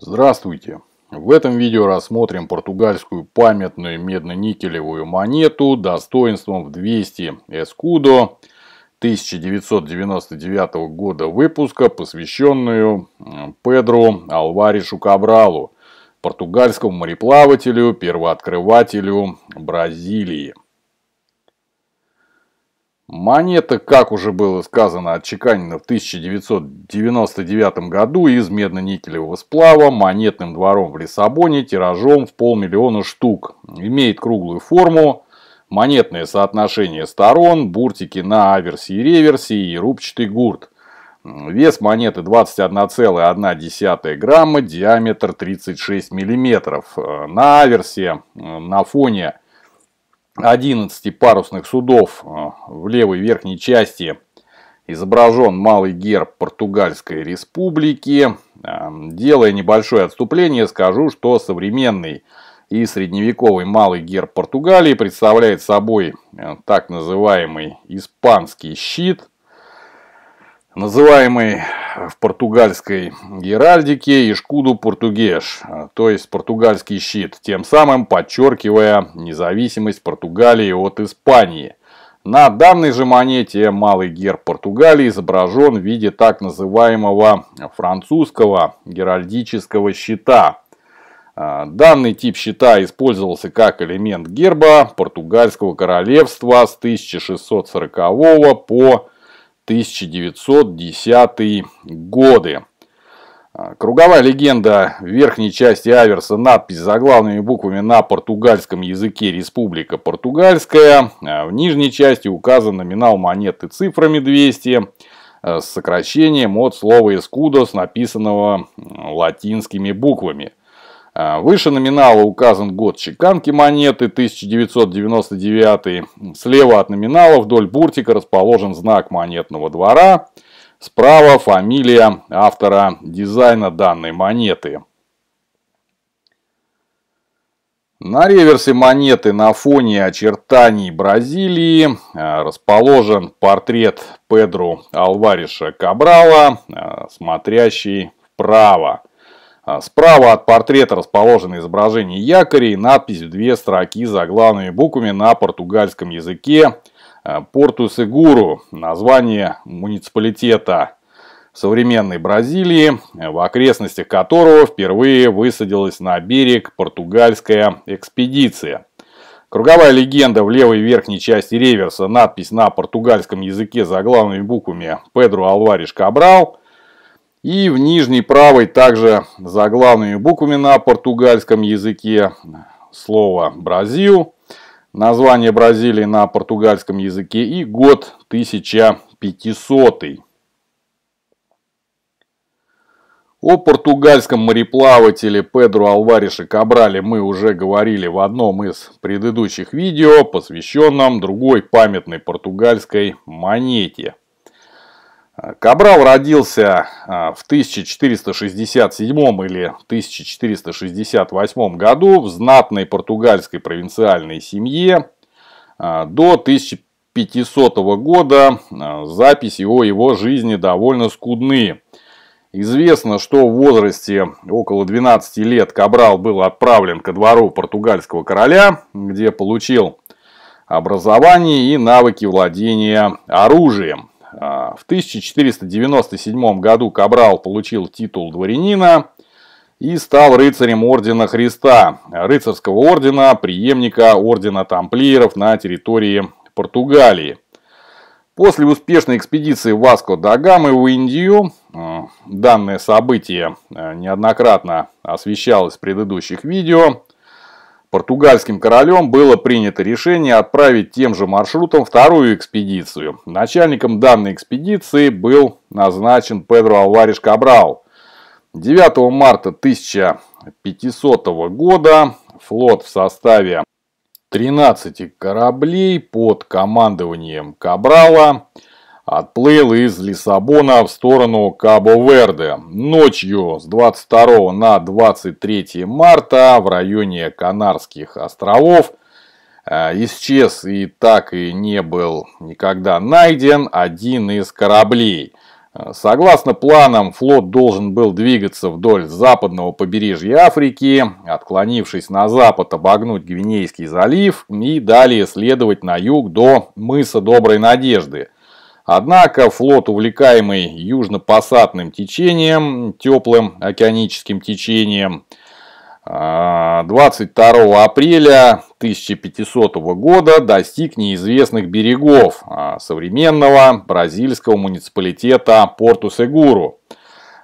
Здравствуйте! В этом видео рассмотрим португальскую памятную медно-никелевую монету достоинством в 200 эскудо 1999 года выпуска, посвященную Педру Алваришу Кабралу, португальскому мореплавателю, первооткрывателю Бразилии. Монета, как уже было сказано, отчеканена в 1999 году из медно-никелевого сплава монетным двором в Лиссабоне тиражом в полмиллиона штук. Имеет круглую форму, монетное соотношение сторон, буртики на аверсе и реверсе и рубчатый гурт. Вес монеты 21,1 грамма, диаметр 36 миллиметров. Э, на аверсе э, на фоне 11 парусных судов э, в левой верхней части изображен малый герб Португальской республики. Э, делая небольшое отступление, скажу, что современный и средневековый малый герб Португалии представляет собой э, так называемый испанский щит, называемый в португальской геральдике ишкуду португеш, а, то есть португальский щит, тем самым подчеркивая независимость Португалии от Испании. На данной же монете малый герб Португалии изображен в виде так называемого французского геральдического щита. А, данный тип щита использовался как элемент герба португальского королевства с 1640 по 1910 годы. А, круговая легенда в верхней части Аверса надпись за главными буквами на португальском языке «Республика Португальская». А, в нижней части указан номинал монеты цифрами 200 а, с сокращением от слова «эскудос», написанного латинскими буквами. А, выше номинала указан год чеканки монеты 1999. Слева от номинала вдоль буртика расположен знак монетного двора. Справа фамилия автора дизайна данной монеты. На реверсе монеты на фоне очертаний Бразилии а, расположен портрет Педро Алвариша Кабрала, а, смотрящий вправо. А справа от портрета расположено изображение якорей, надпись в две строки за главными буквами на португальском языке э, «Порту-Сегуру» – название муниципалитета современной Бразилии, в окрестностях которого впервые высадилась на берег португальская экспедиция. Круговая легенда в левой верхней части реверса, надпись на португальском языке за главными буквами «Педро Алвариш Кабрал» – и в нижней правой также заглавными буквами на португальском языке слово «Бразил», название Бразилии на португальском языке и год 1500. О португальском мореплавателе Педро Алварише Кабрале мы уже говорили в одном из предыдущих видео, посвященном другой памятной португальской монете. Кабрал родился а, в 1467 или 1468 году в знатной португальской провинциальной семье. А, до 1500 года а, записи о его жизни довольно скудны. Известно, что в возрасте около 12 лет Кабрал был отправлен ко двору португальского короля, где получил образование и навыки владения оружием. А, в 1497 году Кабрал получил титул дворянина и стал рыцарем Ордена Христа, рыцарского ордена, преемника Ордена Тамплиеров на территории Португалии. После успешной экспедиции Васко да Гамы в Индию, а, данное событие а, неоднократно освещалось в предыдущих видео, Португальским королем было принято решение отправить тем же маршрутом вторую экспедицию. Начальником данной экспедиции был назначен Педро Алвариш Кабрал. 9 марта 1500 года флот в составе 13 кораблей под командованием Кабрала – отплыл из Лиссабона в сторону Кабо-Верде. Ночью с 22 на 23 марта в районе Канарских островов э, исчез и так и не был никогда найден один из кораблей. Э, согласно планам, флот должен был двигаться вдоль западного побережья Африки, отклонившись на запад, обогнуть Гвинейский залив и далее следовать на юг до мыса Доброй Надежды – Однако флот, увлекаемый южно-пассатным течением, теплым океаническим течением, 22 а, апреля 1500 года достиг неизвестных берегов а, современного бразильского муниципалитета Порту-Сегуру.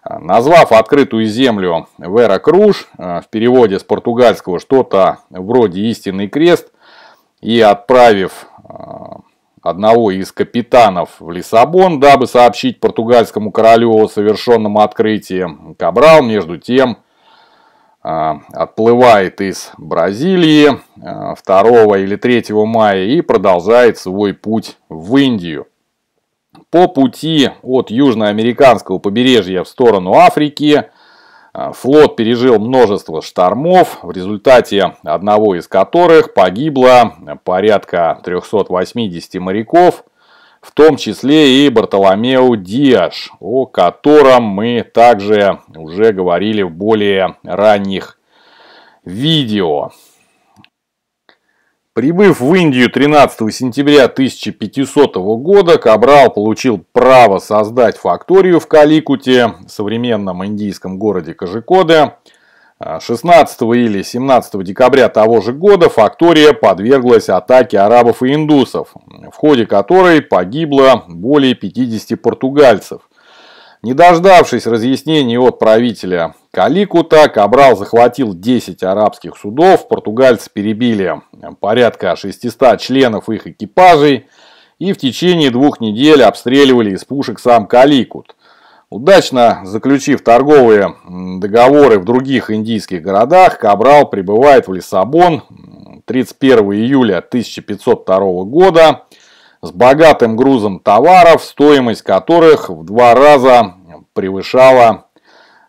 А, назвав открытую землю Вера Круж, в переводе с португальского что-то вроде «Истинный крест», и отправив одного из капитанов в Лиссабон, дабы сообщить португальскому королю о совершенном открытии. Кабрал, между тем, а, отплывает из Бразилии 2 а, или 3 мая и продолжает свой путь в Индию. По пути от южноамериканского побережья в сторону Африки а, флот пережил множество штормов, в результате одного из которых погибло порядка 380 моряков, в том числе и Бартоломео Диаш, о котором мы также уже говорили в более ранних видео. Прибыв в Индию 13 сентября 1500 года, Кабрал получил право создать факторию в Каликуте, современном индийском городе Кожикоде. 16 а, или 17 декабря того же года фактория подверглась атаке арабов и индусов, в ходе которой погибло более 50 португальцев. Не дождавшись разъяснений от правителя Каликута Кабрал захватил 10 арабских судов, португальцы перебили э, порядка 600 членов их экипажей и в течение двух недель обстреливали из пушек сам Каликут. Удачно заключив торговые договоры в других индийских городах, Кабрал прибывает в Лиссабон 31 июля 1502 года с богатым грузом товаров, стоимость которых в два раза превышала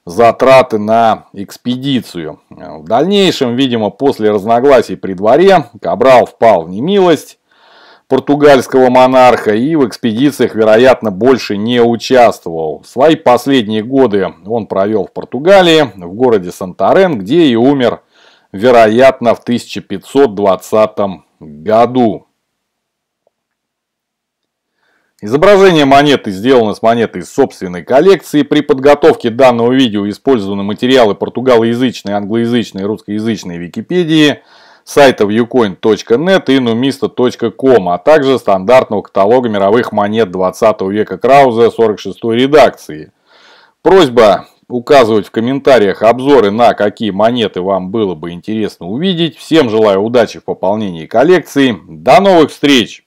затраты на экспедицию. В дальнейшем, видимо, после разногласий при дворе, Кабрал впал в немилость португальского монарха и в экспедициях, вероятно, больше не участвовал. Свои последние годы он провел в Португалии, в городе Сантарен, где и умер, вероятно, в 1520 году. Изображение монеты сделано с монеты из собственной коллекции. При подготовке данного видео использованы материалы португалоязычной, англоязычной и русскоязычной Википедии, сайтов ucoin.net и numista.com, а также стандартного каталога мировых монет 20 века Крауза 46 редакции. Просьба указывать в комментариях обзоры на какие монеты вам было бы интересно увидеть. Всем желаю удачи в пополнении коллекции. До новых встреч!